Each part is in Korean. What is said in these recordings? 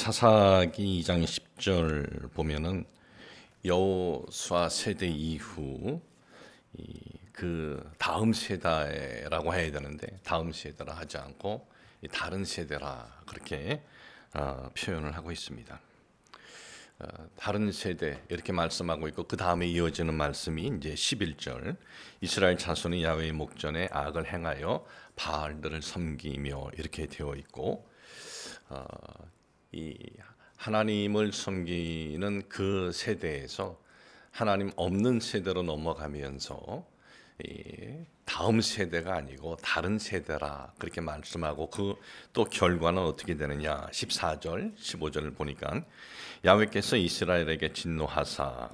사사기 2장 10절 보면은 여호수아 세대 이후 그 다음 세대라고 해야 되는데 다음 세대라 하지 않고 다른 세대라 그렇게 어, 표현을 하고 있습니다. 어, 다른 세대 이렇게 말씀하고 있고 그 다음에 이어지는 말씀이 이제 11절 이스라엘 자손이 야외의 목전에 악을 행하여 바알들을 섬기며 이렇게 되어 있고 어, 이 하나님을 섬기는 그 세대에서 하나님 없는 세대로 넘어가면서 다음 세대가 아니고 다른 세대라 그렇게 말씀하고 그 또 결과는 어떻게 되느냐 14절 15절을 보니까 야외께서 이스라엘에게 진노하사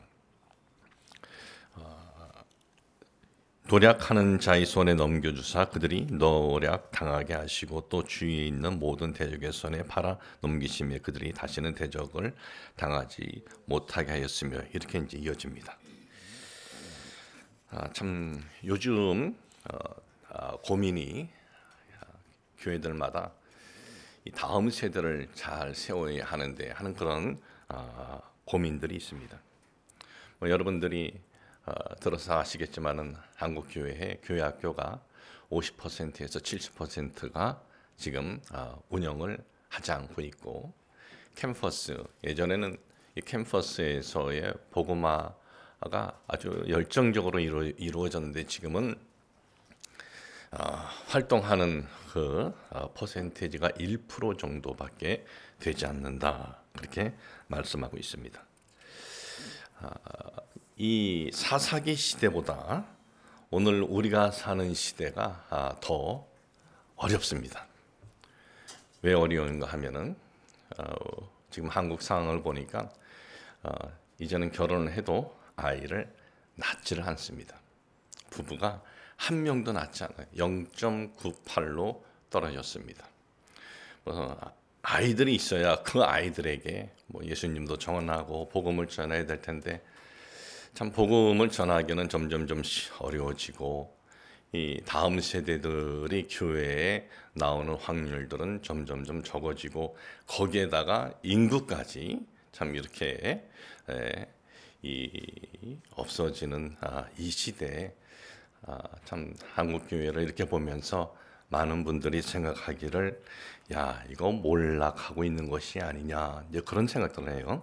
도략하는 자의 손에 넘겨주사 그들이 노략 당하게 하시고 또 주위에 있는 모든 대적의 손에 팔아 넘기심에 그들이 다시는 대적을 당하지 못하게 하였으며 이렇게 이제 이어집니다. 아, 참 요즘 어, 아, 고민이 아, 교회들마다 다음 세대를 잘 세워야 하는데 하는 그런 아, 고민들이 있습니다. 뭐 여러분들이 어, 들어서 아시겠지만은 한국 교회의 교회 학교가 50%에서 70%가 지금 어, 운영을 하지 않고 있고 캠퍼스 예전에는 이 캠퍼스에서의 보그마가 아주 열정적으로 이루, 어졌는데 지금은 어, 활동하는 그 어, 퍼센테지가1% 정도밖에 되지 않는다 그렇게 말씀하고 있습니다. 어, 이 사사기 시대보다 오늘 우리가 사는 시대가 아, 더 어렵습니다. 왜 어려운가 하면은 어, 지금 한국 상황을 보니까 어, 이제는 결혼을 해도 아이를 낳지를 않습니다. 부부가 한 명도 낳지 않아요. 0.98로 떨어졌습니다. 그래서 아이들이 있어야 그 아이들에게 뭐 예수님도 전하고 복음을 전해야 될 텐데 참 복음을 전하기는 점점점 어려워지고 이 다음 세대들이 교회에 나오는 확률들은 점점점 적어지고 거기에다가 인구까지 참 이렇게 에, 이 없어지는 아, 이 시대에 아, 참 한국 교회를 이렇게 보면서 많은 분들이 생각하기를 야 이거 몰락하고 있는 것이 아니냐 이제 그런 생각도을 해요.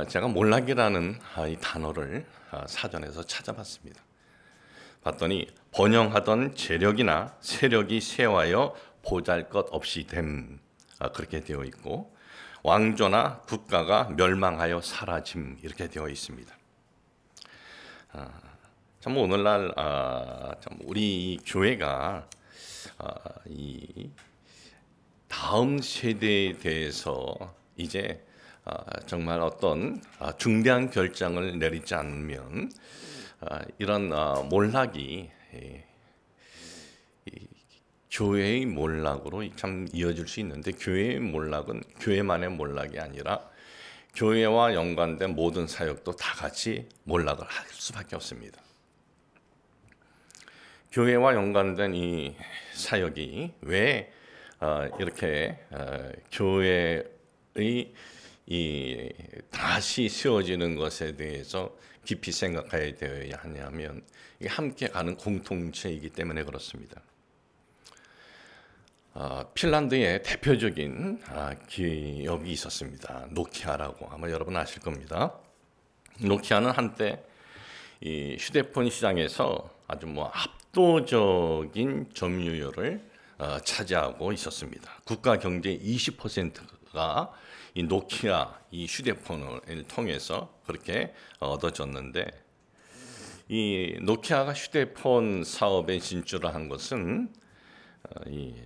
아, 제가 몰락이라는 아, 이 단어를 아, 사전에서 찾아봤습니다. 봤더니 번영하던 재력이나 세력이 세워여 보잘것 없이 됨 그렇게 되어 있고 왕조나 국가가 멸망하여 사라짐 이렇게 되어 있습니다. 참 오늘날 참 우리 교회가 이 다음 세대에 대해서 이제 아, 정말 어떤 아, 중대한 결정을 내리지 않으면 아, 이런 몰락이 예, 교회의 몰락으로 참 이어질 수 있는데 교회의 몰락은 교회만의 몰락이 아니라 교회와 연관된 모든 사역도 다 같이 몰락을 할 수밖에 없습니다. 교회와 연관된 이 사역이 왜 이렇게 교회의 이 다시 세워지는 것에 대해서 깊이 생각해야 되어야 하냐면 함께 가는 공통체이기 때문에 그렇습니다. 어, 핀란드의 대표적인 아, 기업이 있었습니다. 노키아라고 아마 여러분 아실 겁니다. 노키아는 한때 휴대폰 시장에서 아주 뭐 압도적인 점유율을 어, 차지하고 있었습니다. 국가 경제 20%가 이 노키아 이 휴대폰을 통해서 그렇게 어, 얻어졌는데 이 노키아가 휴대폰 사업에 진출을 한 것은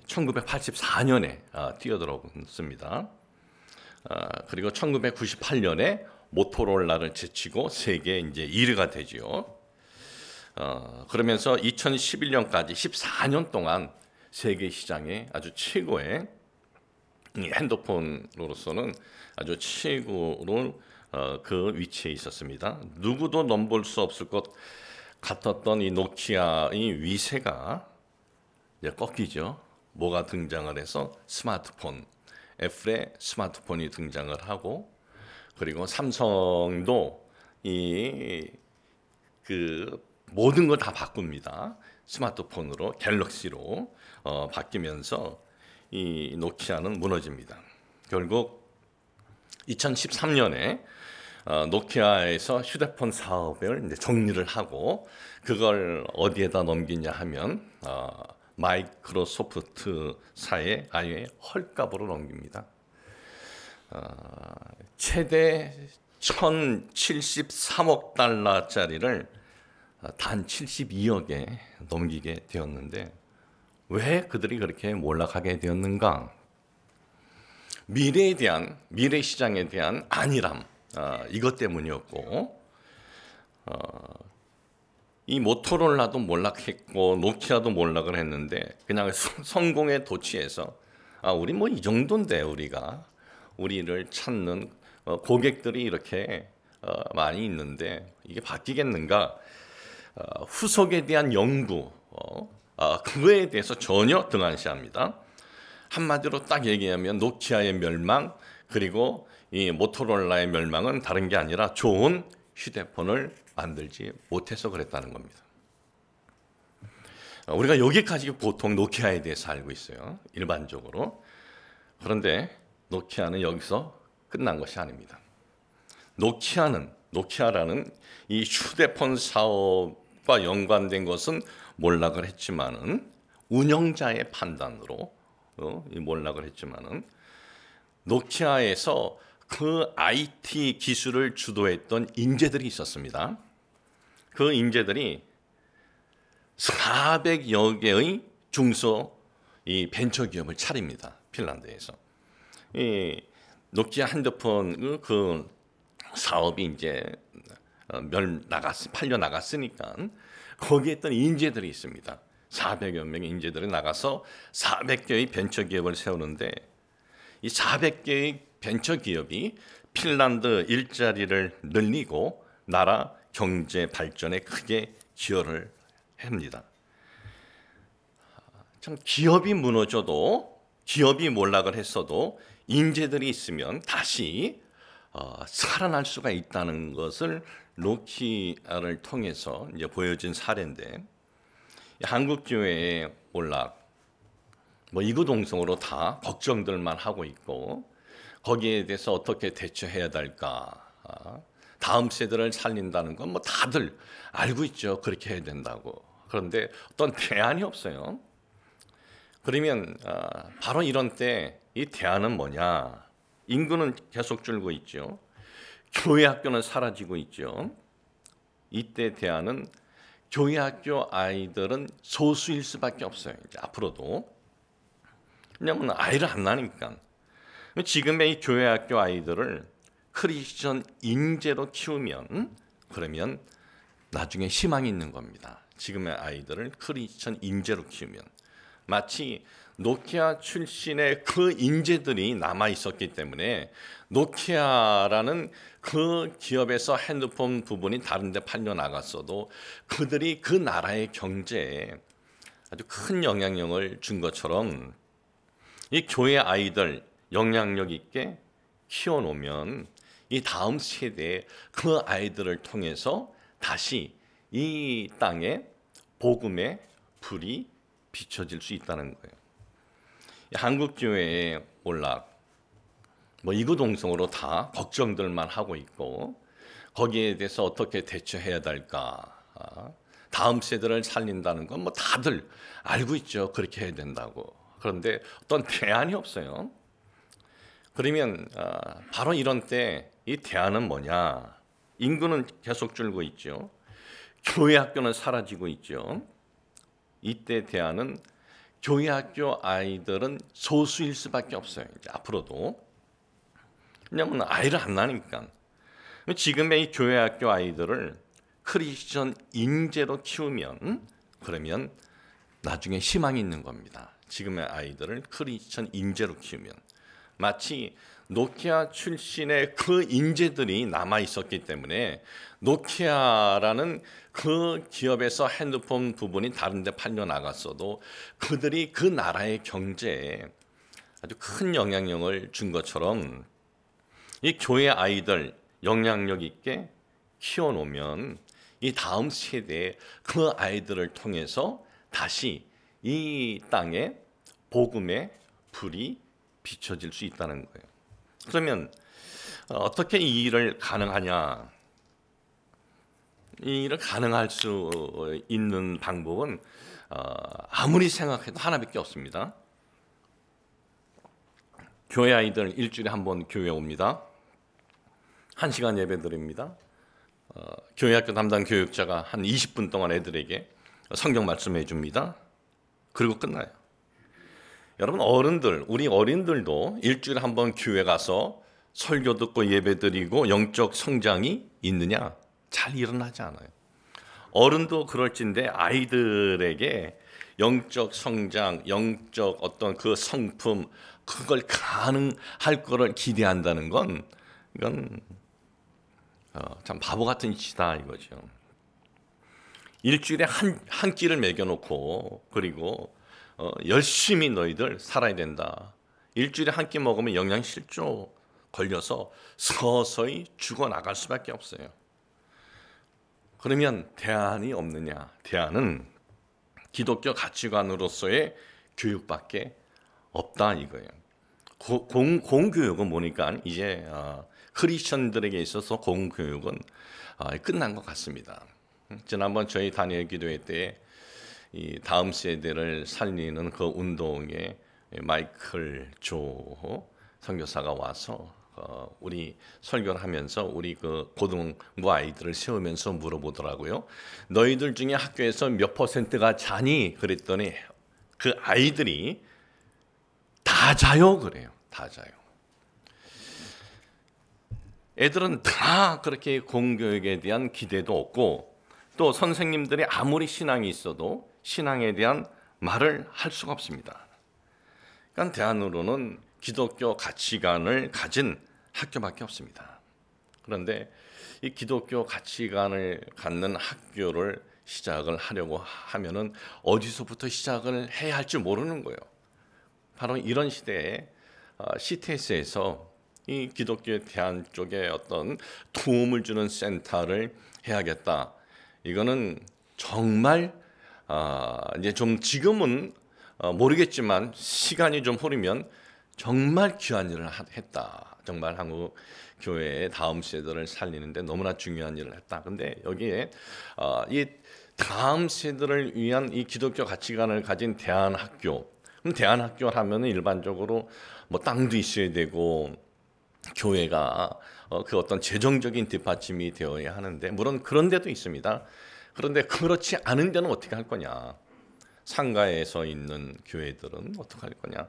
1984년에 어, 아, 뛰어들었습니다. 아, 그리고 1998년에 모토롤라를 제치고 세계 이제 1위가 되지요. 어, 그러면서 2011년까지 14년 동안 세계 시장에 아주 최고의 예, 핸드폰으로서는 아주 최고로 어, 그 위치에 있었습니다. 누구도 넘볼 수 없을 것 같았던 이 노키아의 위세가 이제 꺾이죠. 뭐가 등장을 해서 스마트폰, 애플의 스마트폰이 등장을 하고 그리고 삼성도 이 그 모든 걸 다 바꿉니다. 스마트폰으로 갤럭시로 어, 바뀌면서 이 노키아는 무너집니다. 결국 2013년에 어, 노키아에서 휴대폰 사업을 이제 정리를 하고 그걸 어디에다 넘기냐 하면 어, 마이크로소프트사에 아예 헐값으로 넘깁니다. 어, 최대 1,073억 달러짜리를 단 72억에 넘기게 되었는데 왜 그들이 그렇게 몰락하게 되었는가? 미래에 대한 미래 시장에 대한 안일함 어, 이것 때문이었고 어, 이 모토롤라도 몰락했고 노키아도 몰락을 했는데 그냥 성공에 도취해서 아 우리 뭐 이 정도인데 우리가 우리를 찾는 어, 고객들이 이렇게 어, 많이 있는데 이게 바뀌겠는가 어, 후속에 대한 연구 어, 그거에 대해서 전혀 등한시합니다. 한마디로 딱 얘기하면 노키아의 멸망 그리고 이 모토롤라의 멸망은 다른 게 아니라 좋은 휴대폰을 만들지 못해서 그랬다는 겁니다. 어, 우리가 여기까지 보통 노키아에 대해서 알고 있어요. 일반적으로. 그런데 노키아는 여기서 끝난 것이 아닙니다. 노키아는 노키아라는 이 휴대폰 사업과 연관된 것은 몰락을 했지만은 운영자의 판단으로 어, 몰락을 했지만은 노키아에서 그 IT 기술을 주도했던 인재들이 있었습니다. 그 인재들이 400여 개의 중소 이 벤처 기업을 차립니다. 핀란드에서. 이 노키아 핸드폰 그, 그 사업이 이제 어, 멸 나갔 팔려 나갔으니까 거기에 있던 인재들이 있습니다. 400여 명의 인재들이 나가서 400개의 벤처기업을 세우는데 이 400개의 벤처기업이 핀란드 일자리를 늘리고 나라 경제 발전에 크게 기여를 합니다. 참 기업이 무너져도 기업이 몰락을 했어도 인재들이 있으면 다시 어, 살아날 수가 있다는 것을 로키아를 통해서 이제 보여진 사례인데 한국 교회의 몰락 뭐 이구동성으로 다 걱정들만 하고 있고 거기에 대해서 어떻게 대처해야 될까? 아, 다음 세대를 살린다는 건 뭐 다들 알고 있죠. 그렇게 해야 된다고. 그런데 어떤 대안이 없어요. 그러면 아, 바로 이런 때 이 대안은 뭐냐? 인구는 계속 줄고 있죠. 교회 학교는 사라지고 있죠. 이때 대안은 교회 학교 아이들은 소수일 수밖에 없어요. 이제 앞으로도. 왜냐면 아이를 안 낳으니까. 지금의 교회 학교 아이들을 크리스천 인재로 키우면 그러면 나중에 희망이 있는 겁니다. 지금의 아이들을 크리스천 인재로 키우면 마치 노키아 출신의 그 인재들이 남아 있었기 때문에 노키아라는 그 기업에서 핸드폰 부분이 다른 데 팔려 나갔어도 그들이 그 나라의 경제에 아주 큰 영향력을 준 것처럼 이 교회 아이들 영향력 있게 키워 놓으면 이 다음 세대에 그 아이들을 통해서 다시 이 땅에 복음의 불이 비춰질 수 있다는 거예요. 한국 교회의 몰락 뭐 이구동성으로 다 걱정들만 하고 있고 거기에 대해서 어떻게 대처해야 될까? 아, 다음 세대를 살린다는 건 뭐 다들 알고 있죠. 그렇게 해야 된다고. 그런데 어떤 대안이 없어요. 그러면 아, 바로 이런 때 이 대안은 뭐냐? 인구는 계속 줄고 있죠. 교회 학교는 사라지고 있죠. 이때 대안은 교회 학교 아이들은 소수일 수밖에 없어요. 앞으로도. 왜냐하면 아이를 안 낳으니까. 지금의 이 교회학교 아이들을 크리스천 인재로 키우면 그러면 나중에 희망이 있는 겁니다. 지금의 아이들을 크리스천 인재로 키우면 마치 노키아 출신의 그 인재들이 남아 있었기 때문에 노키아라는 그 기업에서 핸드폰 부분이 다른데 팔려 나갔어도 그들이 그 나라의 경제에 아주 큰 영향력을 준 것처럼 이 교회 아이들 영향력 있게 키워놓으면 이 다음 세대에 그 아이들을 통해서 다시 이 땅에 복음의 불이 비춰질 수 있다는 거예요. 그러면 어, 어떻게 이 일을 가능하냐? 이 일을 가능할 수 있는 방법은 어, 아무리 생각해도 하나밖에 없습니다. 교회 아이들 일주일에 한 번 교회 옵니다. 한 시간 예배 드립니다. 어, 교회 학교 담당 교육자가 한 20분 동안 애들에게 성경 말씀해 줍니다. 그리고 끝나요. 여러분 어른들, 우리 어린들도 일주일에 한 번 교회 가서 설교 듣고 예배 드리고 영적 성장이 있느냐? 잘 일어나지 않아요. 어른도 그럴진데 아이들에게 영적 성장, 영적 어떤 그 성품 그걸 가능할 거를 기대한다는 건 이건 어, 참 바보 같은 짓이다 이거죠. 일주일에 한, 한 끼를 매겨놓고 그리고 어, 열심히 너희들 살아야 된다. 일주일에 한 끼 먹으면 영양실조 걸려서 서서히 죽어나갈 수밖에 없어요. 그러면 대안이 없느냐? 대안은 기독교 가치관으로서의 교육밖에 없다 이거예요. 공, 공교육은 보니까 이제 어, 크리스천들에게 있어서 공교육은 어, 끝난 것 같습니다. 음, 지난번 저희 다니엘 기도회 때이 다음 세대를 살리는 그 운동에 마이클 조 선교사가 와서 어, 우리 설교를 하면서 우리 그 고등부 아이들을 세우면서 물어보더라고요. 너희들 중에 학교에서 몇 퍼센트가 자니? 그랬더니 그 아이들이 다 자요 그래요. 다 자요. 애들은 다 그렇게 공교육에 대한 기대도 없고 또 선생님들이 아무리 신앙이 있어도 신앙에 대한 말을 할 수가 없습니다. 그러니까 대안으로는 기독교 가치관을 가진 학교밖에 없습니다. 그런데 이 기독교 가치관을 갖는 학교를 시작을 하려고 하면은 어디서부터 시작을 해야 할지 모르는 거예요. 바로 이런 시대에 CTS에서 어, 이기독교 대한 쪽에 어떤 도움을 주는 센터를 해야겠다. 이거는 정말 어, 이제 좀 지금은 어, 모르겠지만 시간이 좀 흐르면 정말 귀한 일을 했다. 정말 한국 교회의 다음 세대를 살리는데 너무나 중요한 일을 했다. 근데 여기에 어, 이 다음 세대를 위한 이 기독교 가치관을 가진 대안학교 그럼 대안학교 하면은 일반적으로 뭐 땅도 있어야 되고 교회가 어, 그 어떤 재정적인 뒷받침이 되어야 하는데 물론 그런 데도 있습니다. 그런데 그렇지 않은 데는 어떻게 할 거냐? 상가에서 있는 교회들은 어떻게 할 거냐?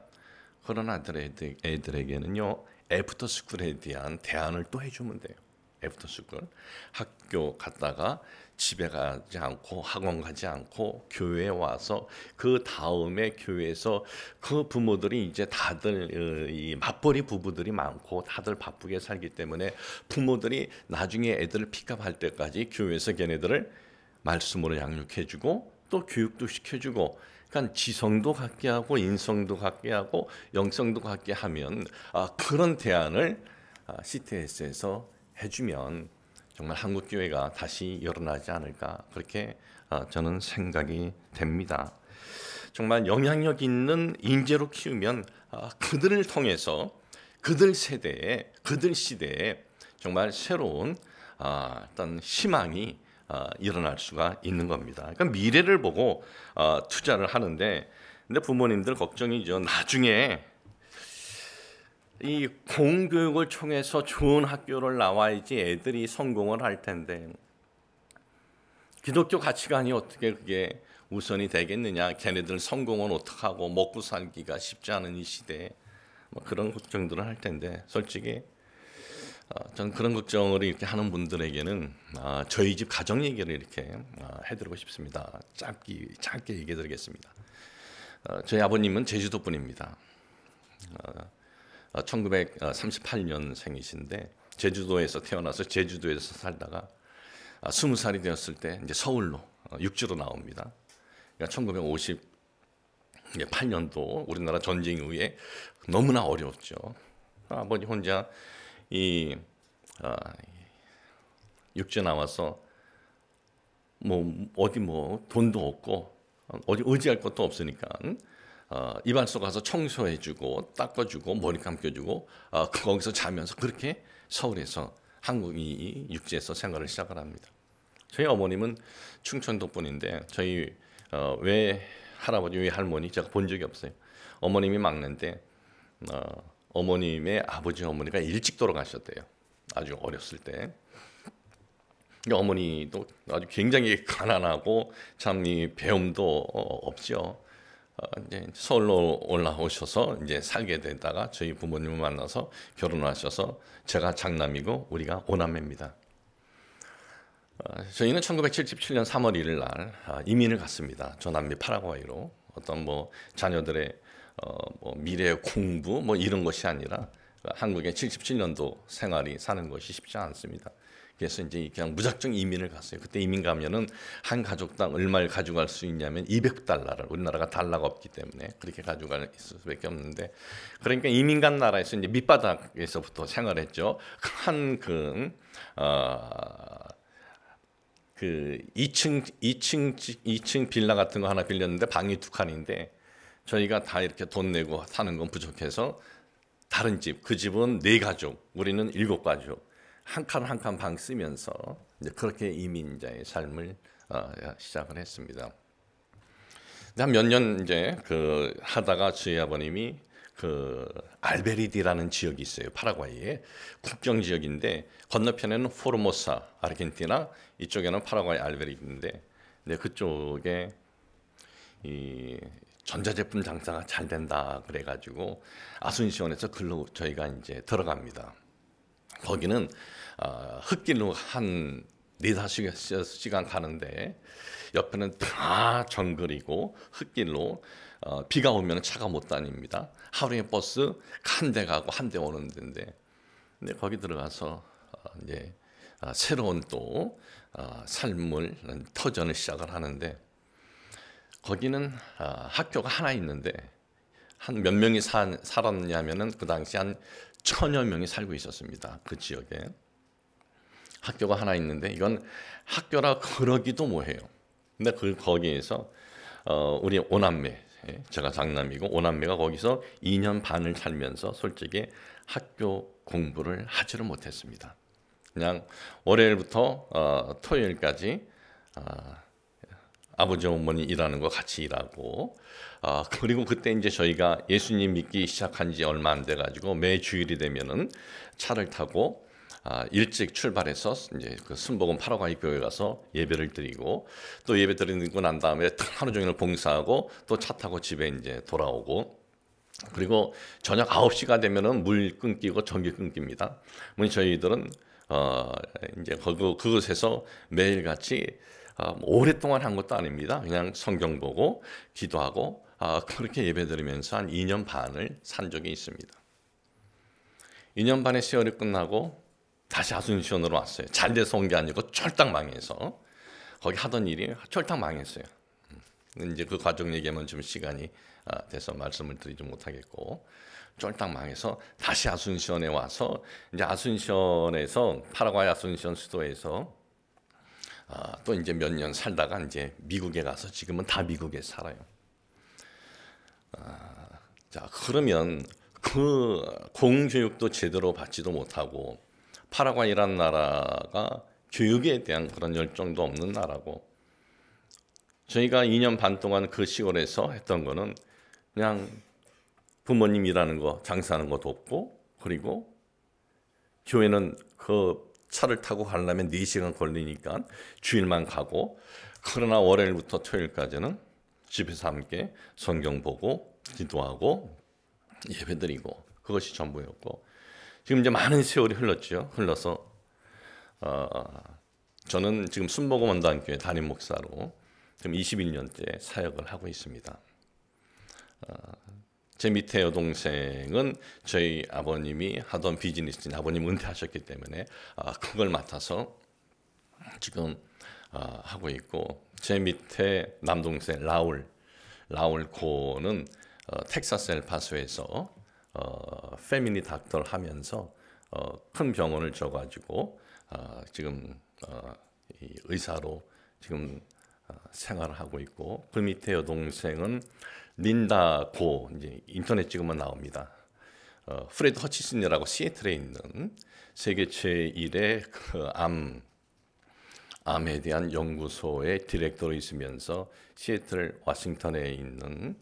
그런 아들애들 애들에게는요 애프터 스쿨에 대한 대안을 또 해주면 돼요. 애프터 스쿨 학교 갔다가 집에 가지 않고 학원 가지 않고 교회에 와서 그 다음에 교회에서 그 부모들이 이제 다들 어, 이 맞벌이 부부들이 많고 다들 바쁘게 살기 때문에 부모들이 나중에 애들을 픽업할 때까지 교회에서 걔네들을 말씀으로 양육해주고 또 교육도 시켜주고 그러니까 지성도 갖게 하고 인성도 갖게 하고 영성도 갖게 하면 아, 그런 대안을 아, CTS에서 해주면 정말 한국 교회가 다시 열어나지 않을까 그렇게 아, 저는 생각이 됩니다. 정말 영향력 있는 인재로 키우면 아, 그들을 통해서 그들 세대에 그들 시대에 정말 새로운 아, 어떤 희망이 어, 일어날 수가 있는 겁니다. 그러니까 미래를 보고 어, 투자를 하는데 근데 부모님들 걱정이죠. 나중에 이 공교육을 통해서 좋은 학교를 나와야지 애들이 성공을 할 텐데 기독교 가치관이 어떻게 그게 우선이 되겠느냐? 걔네들 성공은 어떡하고 먹고 살기가 쉽지 않은 이 시대에 뭐 그런 걱정들을 할 텐데 솔직히 아, 저는 그런 걱정을 이렇게 하는 분들에게는 아, 저희 집 가정 얘기를 이렇게 아, 해드리고 싶습니다. 짧게 짧게 얘기드리겠습니다 저희 아버님은 제주도 분입니다. 1938년생이신데 제주도에서 태어나서 제주도에서 살다가 20살이 되었을 때 이제 서울로 어, 육지로 나옵니다. 그러니까 1958년도 우리나라 전쟁 이후에 너무나 어려웠죠. 아버지 혼자 이 어, 육지 나와서 뭐 어디 뭐 돈도 없고 어디 의지할 것도 없으니까 어, 아, 이발소 가서 청소해주고 닦아주고 머리 감겨주고 어, 거기서 자면서 그렇게 서울에서 한국이 육지에서 생활을 시작을 합니다. 저희 어머님은 충청도 분인데 저희 어, 외 할아버지 외 할머니 제가 본 적이 없어요. 어머님이 막는데 어, 어머님의 아버지 어머니가 일찍 돌아가셨대요. 아주 어렸을 때. 그러니까 어머니도 아주 굉장히 가난하고 참이 배움도 어, 없죠. 어, 이제 서울로 올라오셔서 이제 살게 되다가 저희 부모님을 만나서 결혼하셔서 제가 장남이고 우리가 오남매입니다. 어, 저희는 1977년 3월 1일 날 아, 이민을 갔습니다. 저남미 파라과이로 어떤 뭐 자녀들의 어뭐 미래 공부 뭐 이런 것이 아니라 한국의 77년도 생활이 사는 것이 쉽지 않습니다. 그래서 이제 그냥 무작정 이민을 갔어요. 그때 이민 가면은 한 가족당 얼마를 가져갈 수 있냐면 200달러를 우리나라가 달러가 없기 때문에 그렇게 가져갈 수밖에 없는데 그러니까 이민 간 나라에서 이제 밑바닥에서부터 생활했죠. 한근어그 그 2층 2층 2층 빌라 같은 거 하나 빌렸는데 방이 두 칸인데 저희가 다 이렇게 돈 내고 사는 건 부족해서 다른 집, 그 집은 네 가족, 우리는 일곱 가족, 한 칸 한 칸 방 쓰면서 이제 그렇게 이민자의 삶을 어, 시작을 했습니다. 한 몇 년 이제 그 하다가 저희 아버님이 그 알베리디라는 지역이 있어요 파라과이에 국경 지역인데 건너편에는 포르모사 아르헨티나 이쪽에는 파라과이 알베리디인데 근데 그쪽에 이 전자제품 장사가 잘 된다 그래가지고 아순시원에서 글로 저희가 이제 들어갑니다. 거기는 어, 흙길로 한 4, 5시간 가는데 옆에는 다 정글이고 흙길로 어, 비가 오면 차가 못 다닙니다. 하루에 버스 한 대 가고 한 대 오는 데인데 근데 거기 들어가서 어, 이제 어, 새로운 또 어, 삶을 터전을 시작을 하는데 거기는 아, 학교가 하나 있는데 한 몇 명이 사, 살았냐면은 그 당시 한 천여 명이 살고 있었습니다. 그 지역에 학교가 하나 있는데 이건 학교라 그러기도 뭐해요. 근데 그 거기에서 어, 우리 오남매 예, 제가 장남이고 오남매가 거기서 2년 반을 살면서 솔직히 학교 공부를 하지를 못했습니다. 그냥 월요일부터 어, 토요일까지 어, 아버지 어머니 일하는 거 같이 일하고 아 그리고 그때 이제 저희가 예수님 믿기 시작한 지 얼마 안 돼 가지고 매 주일이 되면은 차를 타고 아, 일찍 출발해서 이제 그 순복음 파라과이 교회 가서 예배를 드리고 또 예배 드리고 난 다음에 하루 종일 봉사하고 또 차 타고 집에 이제 돌아오고 그리고 저녁 9시가 되면은 물 끊기고 전기 끊깁니다. 뭐 저희들은 어 이제 그, 그곳에서 매일 같이 어, 뭐 오랫동안 한 것도 아닙니다. 그냥 성경 보고 기도하고 어, 그렇게 예배드리면서 한 2년 반을 산 적이 있습니다. 2년 반의 시월이 끝나고 다시 아순시온으로 왔어요. 잘 돼서 온 게 아니고 철딱 망해서 거기 하던 일이 철딱 망했어요. 음, 이제 그 과정 얘기하면 좀 시간이 아, 돼서 말씀을 드리지 못하겠고 쫄딱 망해서 다시 아순시온에 와서 이제 아순시온에서 파라과이 아순시온 수도에서 아, 또 이제 몇 년 살다가 이제 미국에 가서 지금은 다 미국에 살아요. 아, 자 그러면 그 공교육도 제대로 받지도 못하고 파라과이란 나라가 교육에 대한 그런 열정도 없는 나라고 저희가 2년 반 동안 그 시골에서 했던 거는 그냥 부모님 일하는 거 장사하는 거 돕고 그리고 교회는 그 차를 타고 가려면 4시간 걸리니까 주일만 가고 그러나 월요일부터 토요일까지는 집에서 함께 성경 보고 기도하고 예배드리고 그것이 전부였고 지금 이제 많은 세월이 흘렀죠. 흘러서 어, 저는 지금 순복음 원단교회 담임 목사로 지금 21년째 사역을 하고 있습니다. 어, 제 밑에 여동생은 저희 아버님이 하던 비즈니스, 인 아버님 은퇴하셨기 때문에 아, 그걸 맡아서 지금 아, 하고 있고 제 밑에 남동생 라울, 라울 코는 어, 텍사스 엘파소에서 페미니 어, 닥터를 하면서 어, 큰 병원을 줘가지고 아, 지금 의사로 지금 생활을 하고 있고 그 밑에 여동생은 린다고 이제 인터넷 찍으면 나옵니다. 어, 프레드 허치슨이라고 시애틀에 있는 세계 제1의 그 암, 암에 대한 연구소의 디렉터로 있으면서 시애틀 워싱턴에 있는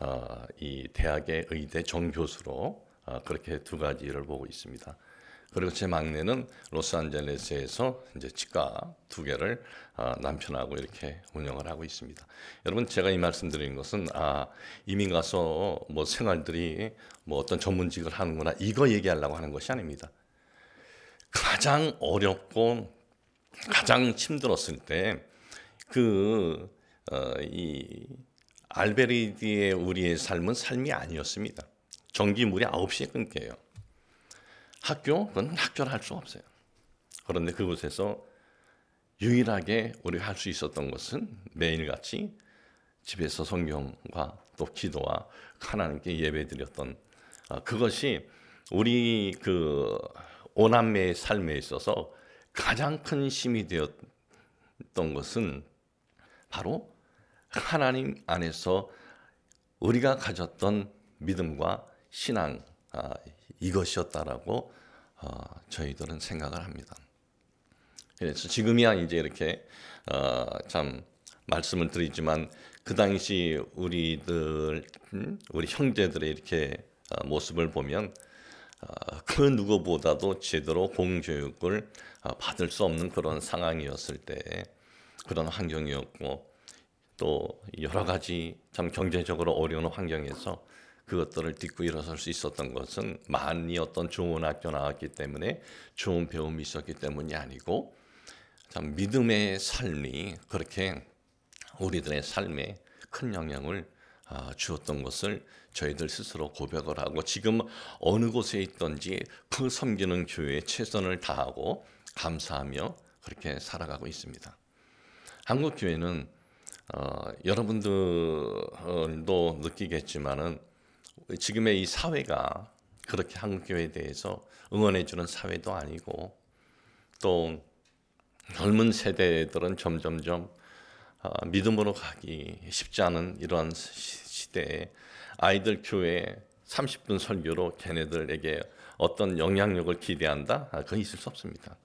어, 이 대학의 의대 정교수로 어, 그렇게 두 가지를 보고 있습니다. 그리고 제 막내는 로스앤젤레스에서 이제 치과 두 개를 아, 남편하고 이렇게 운영을 하고 있습니다. 여러분 제가 이 말씀드린 것은 아 이민 가서 뭐 생활들이 뭐 어떤 전문직을 하는구나 이거 얘기하려고 하는 것이 아닙니다. 가장 어렵고 가장 힘들었을 때그 어, 알베리디의 우리의 삶은 삶이 아니었습니다. 전기물이 9시에 끊겨요. 학교? 그건 학교를 할 수 없어요. 그런데 그곳에서 유일하게 우리가 할 수 있었던 것은 매일같이 집에서 성경과 또 기도와 하나님께 예배드렸던 아, 그것이 우리 그 오남매의 삶에 있어서 가장 큰 힘이 되었던 것은 바로 하나님 안에서 우리가 가졌던 믿음과 신앙 아, 이것이었다라고 어, 저희들은 생각을 합니다. 그래서 지금이야 이제 이렇게 어, 참 말씀을 드리지만 그 당시 우리들 음? 우리 형제들의 이렇게 어, 모습을 보면 어, 그 누구보다도 제대로 공교육을 어, 받을 수 없는 그런 상황이었을 때 그런 환경이었고 또 여러 가지 참 경제적으로 어려운 환경에서 그것들을 딛고 일어설 수 있었던 것은 많이 어떤 좋은 학교 나왔기 때문에 좋은 배움이 있었기 때문이 아니고 참 믿음의 삶이 그렇게 우리들의 삶에 큰 영향을 아, 주었던 것을 저희들 스스로 고백을 하고 지금 어느 곳에 있든지 그 섬기는 교회에 최선을 다하고 감사하며 그렇게 살아가고 있습니다. 한국 교회는 어, 여러분들도 느끼겠지만은 지금의 이 사회가 그렇게 한국 교회에 대해서 응원해 주는 사회도 아니고 또 젊은 세대들은 점점점 어, 믿음으로 가기 쉽지 않은 이러한 시대에 아이들 교회 30분 설교로 걔네들에게 어떤 영향력을 기대한다? 아, 그건 있을 수 없습니다.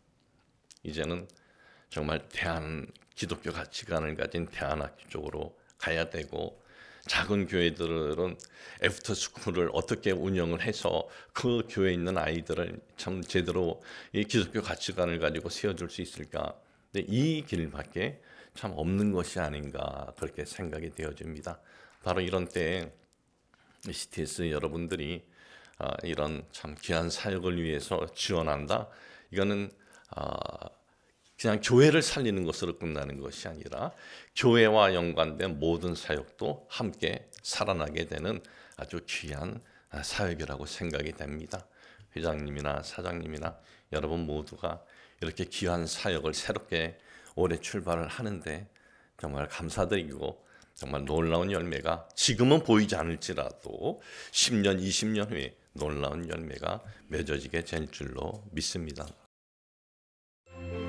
이제는 정말 대한 기독교 가치관을 가진 대안학교 쪽으로 가야 되고 작은 교회들은 애프터 스쿨을 어떻게 운영을 해서 그 교회에 있는 아이들을 참 제대로 이 기독교 가치관을 가지고 세워줄 수 있을까? 근데 이 길밖에 참 없는 것이 아닌가 그렇게 생각이 되어집니다. 바로 이런 때에 CTS 여러분들이 아, 이런 참 귀한 사역을 위해서 지원한다. 이거는 아, 그냥 교회를 살리는 것으로 끝나는 것이 아니라 교회와 연관된 모든 사역도 함께 살아나게 되는 아주 귀한 사역이라고 생각이 됩니다. 회장님이나 사장님이나 여러분 모두가 이렇게 귀한 사역을 새롭게 올해 출발을 하는데 정말 감사드리고 정말 놀라운 열매가 지금은 보이지 않을지라도 10년, 20년 후에 놀라운 열매가 맺어지게 될 줄로 믿습니다.